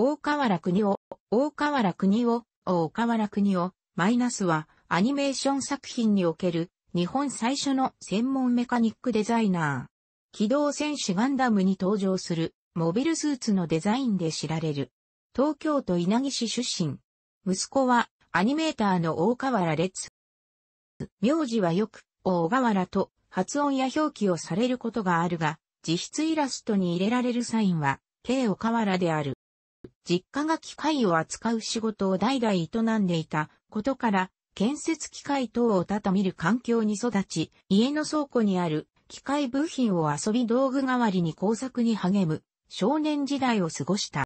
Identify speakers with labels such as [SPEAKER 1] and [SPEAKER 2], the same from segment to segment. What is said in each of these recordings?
[SPEAKER 1] 大河原国を、大河原国を、大河原国を、マイナスは、アニメーション作品における、日本最初の専門メカニックデザイナー。機動戦士ガンダムに登場する、モビルスーツのデザインで知られる。東京都稲城市出身。息子は、アニメーターの大河原列。名字はよく、大河原と発音や表記をされることがあるが、実質イラストに入れられるサインは、K 小河原である。実家が機械を扱う仕事を代々営んでいたことから、建設機械等をたみる環境に育ち、家の倉庫にある機械部品を遊び道具代わりに工作に励む少年時代を過ごした。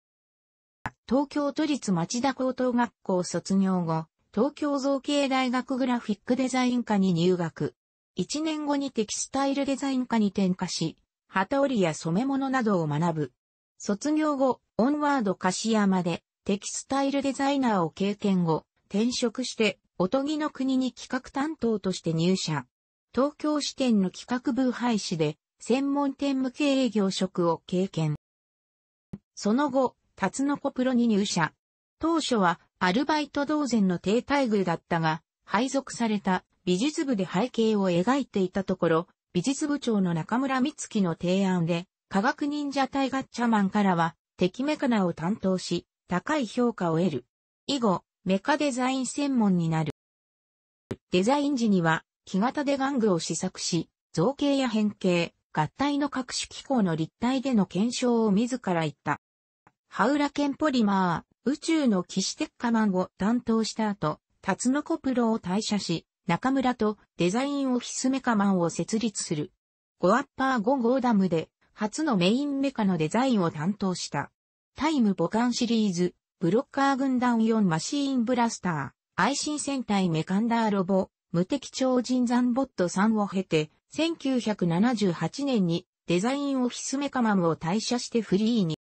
[SPEAKER 1] 東京都立町田高等学校卒業後、東京造形大学グラフィックデザイン科に入学。1年後にテキスタイルデザイン科に転科し、旗織りや染め物などを学ぶ。卒業後、オンワード樫山でテキスタイルデザイナーを経験後、転職して、おとぎの国に企画担当として入社。東京支店の企画部廃止で、専門店向け営業職を経験。その後、タツノコプロに入社。当初は、アルバイト同然の低待遇だったが、配属された美術部で背景を描いていたところ、美術部長の中村光樹の提案で、科学忍者隊ガッチャマンからは、敵メカナを担当し、高い評価を得る。以後、メカデザイン専門になる。デザイン時には、木型で玩具を試作し、造形や変形、合体の各種機構の立体での検証を自ら言った。ハウラケンポリマー、宇宙の騎士テッカマンを担当した後、タツノコプロを退社し、中村とデザインオフィスメカマンを設立する。ゴアッパー5号ダムで初のメインメカのデザインを担当した。タイム母艦シリーズ、ブロッカー軍団4マシーンブラスター、愛心戦隊メカンダーロボ、無敵超人ザンボット3を経て、1978年にデザインオフィスメカマムを退社してフリーに。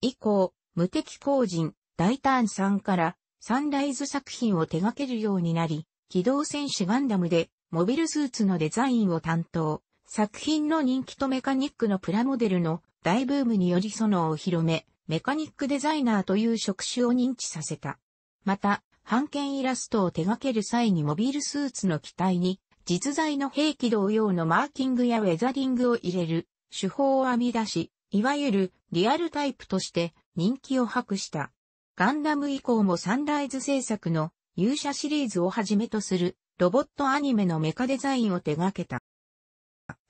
[SPEAKER 1] 以降、無敵工人、大ンさんからサンライズ作品を手掛けるようになり、機動戦士ガンダムでモビルスーツのデザインを担当。作品の人気とメカニックのプラモデルの大ブームによりそのを広め、メカニックデザイナーという職種を認知させた。また、版権イラストを手掛ける際にモビルスーツの機体に実在の兵器同様のマーキングやウェザリングを入れる手法を編み出し、いわゆるリアルタイプとして人気を博した。ガンダム以降もサンライズ制作の勇者シリーズをはじめとするロボットアニメのメカデザインを手掛けた。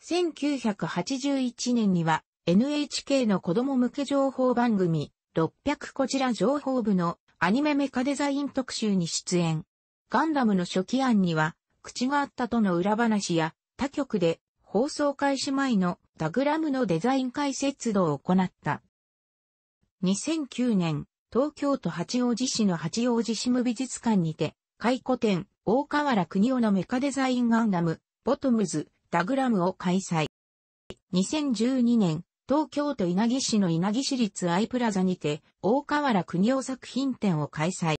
[SPEAKER 1] 1981年には NHK の子供向け情報番組600こちら情報部のアニメメカデザイン特集に出演。ガンダムの初期案には口があったとの裏話や他局で放送開始前のダグラムのデザイン解説度を行った。2009年、東京都八王子市の八王子市務美術館にて、回顧展、大河原国夫のメカデザインガンダム、ボトムズ、ダグラムを開催。2012年、東京都稲城市の稲城市立アイプラザにて、大河原国夫作品展を開催。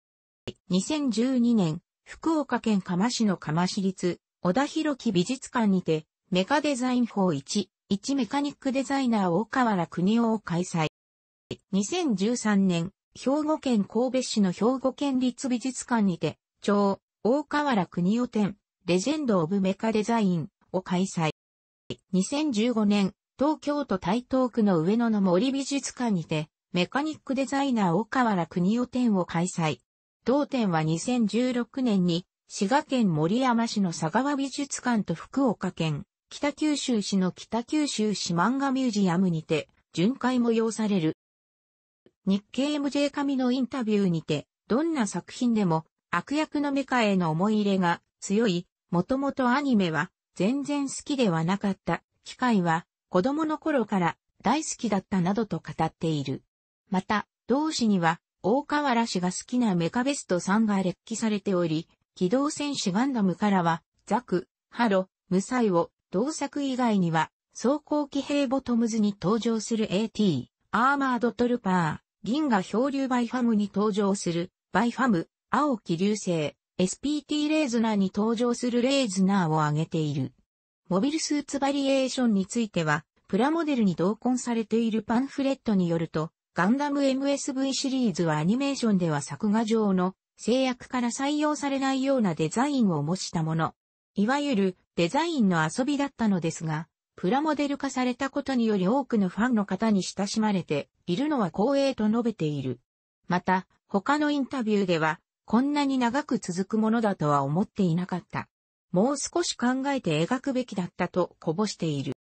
[SPEAKER 1] 2012年、福岡県釜市の釜市立、小田博樹美術館にて、メカデザイン法1、1メカニックデザイナー大河原国夫を開催。2013年、兵庫県神戸市の兵庫県立美術館にて、超大河原国夫展、レジェンド・オブ・メカデザイン、を開催。2015年、東京都台東区の上野の森美術館にて、メカニックデザイナー岡原国夫展を開催。同展は2016年に、滋賀県森山市の佐川美術館と福岡県、北九州市の北九州市漫画ミュージアムにて、巡回も要される。日経 MJ 紙のインタビューにて、どんな作品でも悪役のメカへの思い入れが強い、もともとアニメは全然好きではなかった。機械は子供の頃から大好きだったなどと語っている。また、同氏には大河原氏が好きなメカベスト3が列記されており、機動戦士ガンダムからはザク、ハロ、ムサイを同作以外には装甲機兵ボトムズに登場する AT、アーマードトルパー、銀河漂流バイファムに登場するバイファム、青木流星、SPT レーズナーに登場するレーズナーを挙げている。モビルスーツバリエーションについては、プラモデルに同梱されているパンフレットによると、ガンダム MSV シリーズはアニメーションでは作画上の制約から採用されないようなデザインを模したもの。いわゆるデザインの遊びだったのですが、プラモデル化されたことにより多くのファンの方に親しまれているのは光栄と述べている。また、他のインタビューでは、こんなに長く続くものだとは思っていなかった。もう少し考えて描くべきだったとこぼしている。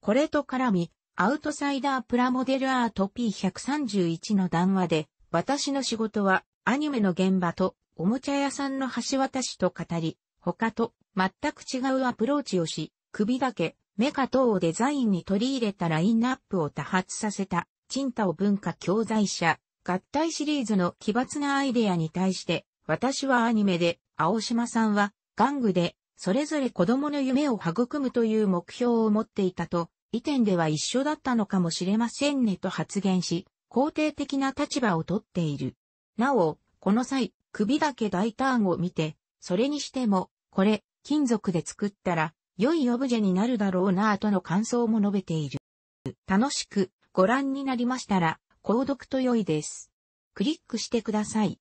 [SPEAKER 1] これと絡み、アウトサイダープラモデルアート P131 の談話で、私の仕事はアニメの現場とおもちゃ屋さんの橋渡しと語り、他と全く違うアプローチをし、首だけ、メカ等をデザインに取り入れたラインナップを多発させた、チンタオ文化教材者、合体シリーズの奇抜なアイデアに対して、私はアニメで、青島さんは、玩具で、それぞれ子供の夢を育むという目標を持っていたと、意見では一緒だったのかもしれませんねと発言し、肯定的な立場をとっている。なお、この際、首だけ大胆を見て、それにしても、これ、金属で作ったら、良いオブジェになるだろうなぁとの感想も述べている。楽しくご覧になりましたら、購読と良いです。クリックしてください。